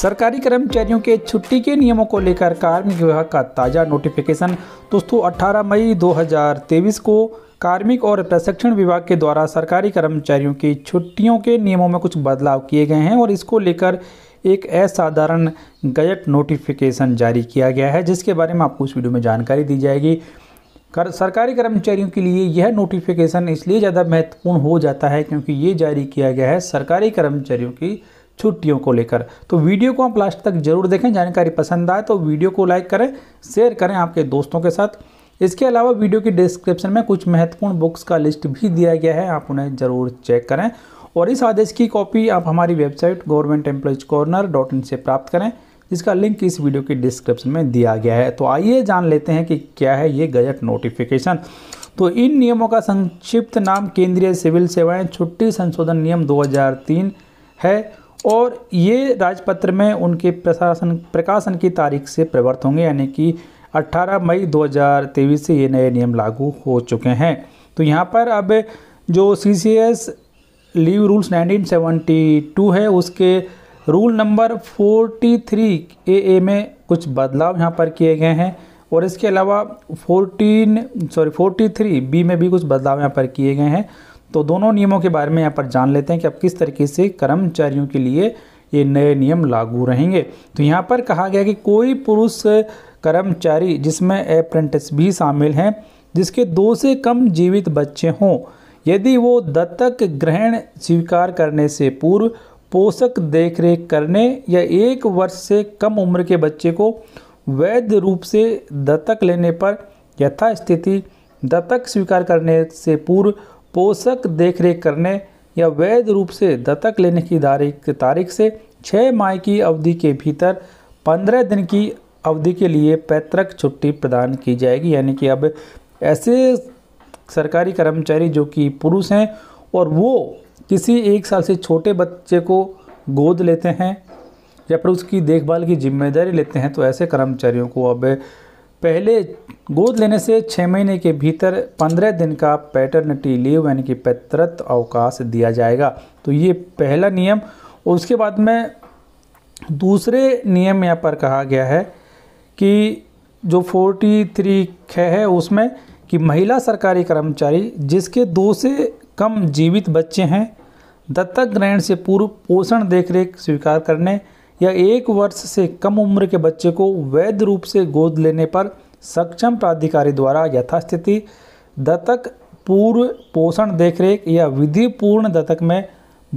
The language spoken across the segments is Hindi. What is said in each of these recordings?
सरकारी कर्मचारियों के छुट्टी के नियमों को लेकर कार्मिक विभाग का ताज़ा नोटिफिकेशन दोस्तों 18 मई 2023 को कार्मिक और प्रशिक्षण विभाग के द्वारा सरकारी कर्मचारियों की छुट्टियों के नियमों में कुछ बदलाव किए गए हैं और इसको लेकर एक असाधारण गजट नोटिफिकेशन जारी किया गया है जिसके बारे में आपको इस वीडियो में जानकारी दी जाएगी कर सरकारी कर्मचारियों के लिए यह नोटिफिकेशन इसलिए ज़्यादा महत्वपूर्ण हो जाता है क्योंकि ये जारी किया गया है सरकारी कर्मचारियों की छुट्टियों को लेकर तो वीडियो को आप लास्ट तक जरूर देखें जानकारी पसंद आए तो वीडियो को लाइक करें शेयर करें आपके दोस्तों के साथ इसके अलावा वीडियो की डिस्क्रिप्शन में कुछ महत्वपूर्ण बुक्स का लिस्ट भी दिया गया है आप उन्हें ज़रूर चेक करें और इस आदेश की कॉपी आप हमारी website government employees corner dot in से प्राप्त करें जिसका लिंक इस वीडियो की डिस्क्रिप्शन में दिया गया है तो आइए जान लेते हैं कि क्या है ये गजट नोटिफिकेशन तो इन नियमों का संक्षिप्त नाम केंद्रीय सिविल सेवाएं छुट्टी संशोधन नियम 2003 है और ये राजपत्र में उनके प्रशासन प्रकाशन की तारीख से प्रवर्त होंगे यानी कि 18 मई 2023 से ये नए नियम लागू हो चुके हैं तो यहाँ पर अब जो C C S leave rules 1972 है उसके रूल नंबर 43 ए ए में कुछ बदलाव यहाँ पर किए गए हैं और इसके अलावा 14 सॉरी 43 बी में भी कुछ बदलाव यहाँ पर किए गए हैं तो दोनों नियमों के बारे में यहाँ पर जान लेते हैं कि अब किस तरीके से कर्मचारियों के लिए ये नए नियम लागू रहेंगे तो यहाँ पर कहा गया कि कोई पुरुष कर्मचारी जिसमें अप्रेंटिस भी शामिल हैं जिसके दो से कम जीवित बच्चे हों यदि वो दत्तक ग्रहण स्वीकार करने से पूर्व पोषक देखरेख करने या एक वर्ष से कम उम्र के बच्चे को वैध रूप से दत्तक लेने पर यथास्थिति दत्तक स्वीकार करने से पूर्व पोषक देखरेख करने या वैध रूप से दत्तक लेने की तारीख तारीख से छः माह की अवधि के भीतर पंद्रह दिन की अवधि के लिए पैतृक छुट्टी प्रदान की जाएगी यानी कि अब ऐसे सरकारी कर्मचारी जो कि पुरुष हैं और वो किसी एक साल से छोटे बच्चे को गोद लेते हैं या फिर उसकी देखभाल की जिम्मेदारी लेते हैं तो ऐसे कर्मचारियों को अब पहले गोद लेने से छः महीने के भीतर पंद्रह दिन का पैटर्निटी लीव यानी कि पैतृत्व अवकाश दिया जाएगा तो ये पहला नियम उसके बाद में दूसरे नियम यहाँ पर कहा गया है कि जो फोर्टी थ्री ख है उसमें कि महिला सरकारी कर्मचारी जिसके दो से कम जीवित बच्चे हैं दत्तक ग्रहण से पूर्व पोषण देखरेख स्वीकार करने या एक वर्ष से कम उम्र के बच्चे को वैध रूप से गोद लेने पर सक्षम प्राधिकारी द्वारा यथास्थिति दत्तक पूर्व पोषण देखरेख या विधिपूर्ण दत्तक में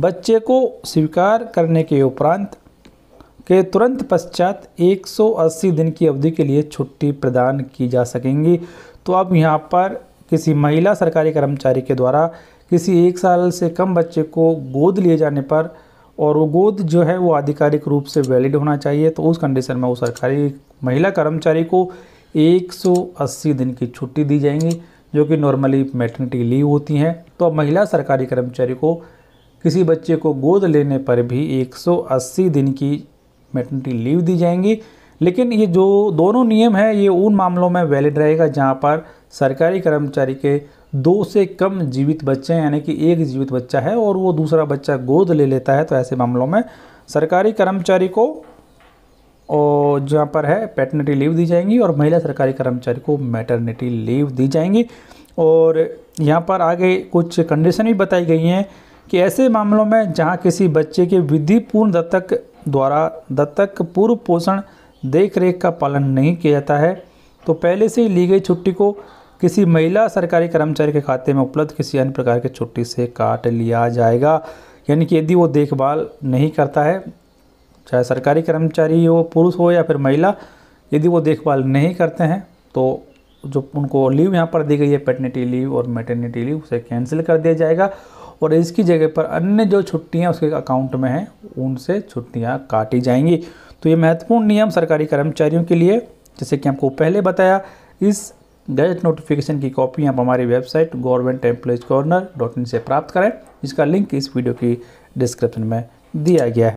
बच्चे को स्वीकार करने के उपरांत के तुरंत पश्चात 180 दिन की अवधि के लिए छुट्टी प्रदान की जा सकेंगी तो अब यहाँ पर किसी महिला सरकारी कर्मचारी के द्वारा किसी एक साल से कम बच्चे को गोद लिए जाने पर और वो गोद जो है वो आधिकारिक रूप से वैलिड होना चाहिए तो उस कंडीशन में वो सरकारी महिला कर्मचारी को 180 दिन की छुट्टी दी जाएंगी जो कि नॉर्मली मेटर्निटी लीव होती हैं तो अब महिला सरकारी कर्मचारी को किसी बच्चे को गोद लेने पर भी 180 दिन की मैटर्निटी लीव दी जाएंगी लेकिन ये जो दोनों नियम हैं ये उन मामलों में वैलिड रहेगा जहाँ पर सरकारी कर्मचारी के दो से कम जीवित बच्चे हैं यानी कि एक जीवित बच्चा है और वो दूसरा बच्चा गोद ले लेता है तो ऐसे मामलों में सरकारी कर्मचारी को और जहाँ पर है पैटर्निटी लीव दी जाएंगी और महिला सरकारी कर्मचारी को मैटरनिटी लीव दी जाएंगी और यहाँ पर आगे कुछ कंडीशन भी बताई गई हैं कि ऐसे मामलों में जहाँ किसी बच्चे के विधिपूर्ण दत्तक द्वारा दत्तक पूर्व पोषण देख रेख का पालन नहीं किया जाता है तो पहले से ही ली गई छुट्टी को किसी महिला सरकारी कर्मचारी के खाते में उपलब्ध किसी अन्य प्रकार की छुट्टी से काट लिया जाएगा यानी कि यदि वो देखभाल नहीं करता है चाहे सरकारी कर्मचारी हो पुरुष हो या फिर महिला यदि वो देखभाल नहीं करते हैं तो जो उनको लीव यहाँ पर दी गई है पेटर्निटी लीव और मेटर्निटी लीव उसे कैंसिल कर दिया जाएगा और इसकी जगह पर अन्य जो छुट्टियाँ उसके अकाउंट में हैं उनसे छुट्टियाँ काटी जाएंगी तो ये महत्वपूर्ण नियम सरकारी कर्मचारियों के लिए जैसे कि आपको पहले बताया इस गजट नोटिफिकेशन की कॉपी आप हमारी website government employees corner dot in से प्राप्त करें जिसका लिंक इस वीडियो की डिस्क्रिप्शन में दिया गया है